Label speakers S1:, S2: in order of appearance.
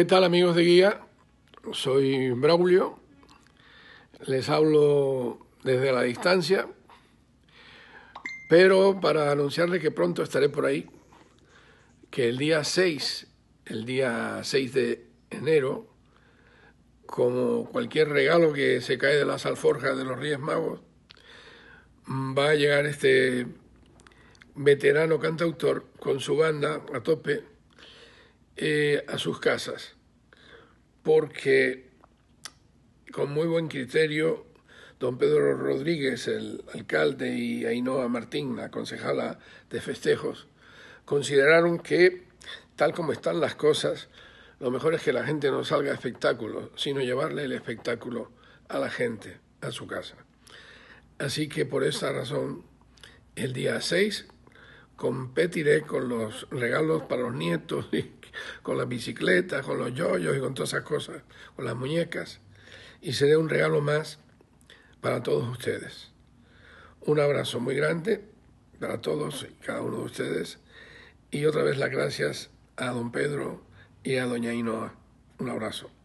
S1: ¿Qué tal amigos de guía? Soy Braulio, les hablo desde la distancia, pero para anunciarles que pronto estaré por ahí, que el día 6, el día 6 de enero, como cualquier regalo que se cae de las alforjas de los Ríos Magos, va a llegar este veterano cantautor con su banda a tope eh, a sus casas, porque con muy buen criterio don Pedro Rodríguez, el alcalde, y Ainhoa Martín, la concejala de festejos, consideraron que, tal como están las cosas, lo mejor es que la gente no salga a espectáculos, sino llevarle el espectáculo a la gente, a su casa. Así que por esa razón, el día 6, competiré con los regalos para los nietos, con las bicicletas, con los yoyos y con todas esas cosas, con las muñecas, y seré un regalo más para todos ustedes. Un abrazo muy grande para todos y cada uno de ustedes, y otra vez las gracias a don Pedro y a doña Inoa. Un abrazo.